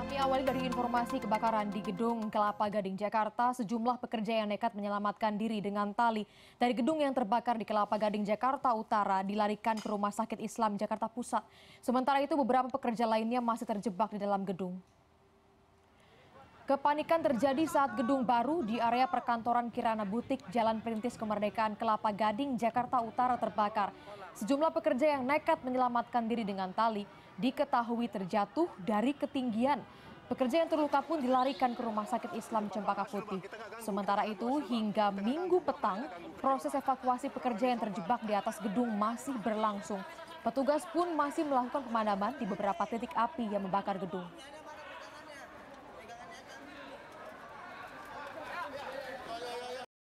Kami awali dari informasi kebakaran di gedung Kelapa Gading, Jakarta. Sejumlah pekerja yang nekat menyelamatkan diri dengan tali dari gedung yang terbakar di Kelapa Gading, Jakarta Utara dilarikan ke Rumah Sakit Islam Jakarta Pusat. Sementara itu beberapa pekerja lainnya masih terjebak di dalam gedung. Kepanikan terjadi saat gedung baru di area perkantoran Kirana Butik Jalan Perintis Kemerdekaan Kelapa Gading, Jakarta Utara terbakar. Sejumlah pekerja yang nekat menyelamatkan diri dengan tali diketahui terjatuh dari ketinggian. Pekerja yang terluka pun dilarikan ke Rumah Sakit Islam Cempaka Putih. Sementara itu, hingga minggu petang, proses evakuasi pekerja yang terjebak di atas gedung masih berlangsung. Petugas pun masih melakukan pemadaman di beberapa titik api yang membakar gedung.